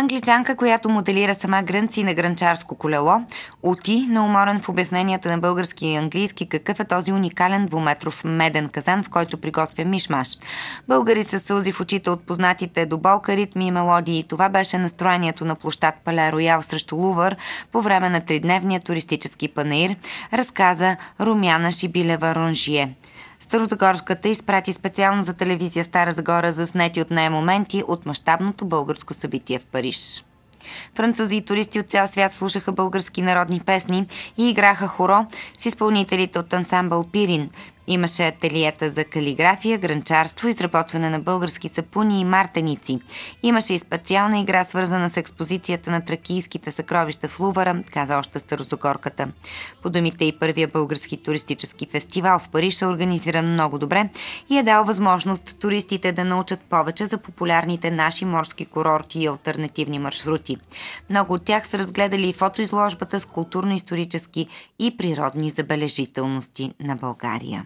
Англичанка, която моделира сама грънци на гранчарско колело, оти на уморен в обясненията на български и английски какъв е този уникален двуметров меден казан, в който приготвя мишмаш. Българи са сълзи в очите от познатите до болка ритми и мелодии. Това беше настроението на площад Пале Роял срещу Лувър по време на тридневния туристически панаир, разказа Румяна Шибилева Ронжие. Старозагорската изпрати специално за телевизия Стара Загора заснети от нея моменти от мащабното българско събитие в Париж. Французи и туристи от цял свят слушаха български народни песни и играха хоро с изпълнителите от ансамбъл Пирин, Имаше ателиета за калиграфия, гранчарство, изработване на български сапуни и мартеници. Имаше и специална игра, свързана с експозицията на тракийските съкровища в Лувара, каза още старозокорката. По думите и първия български туристически фестивал в Париж е организиран много добре и е дал възможност туристите да научат повече за популярните наши морски курорти и альтернативни маршрути. Много от тях са разгледали и фотоизложбата с културно-исторически и природни забележителности на България.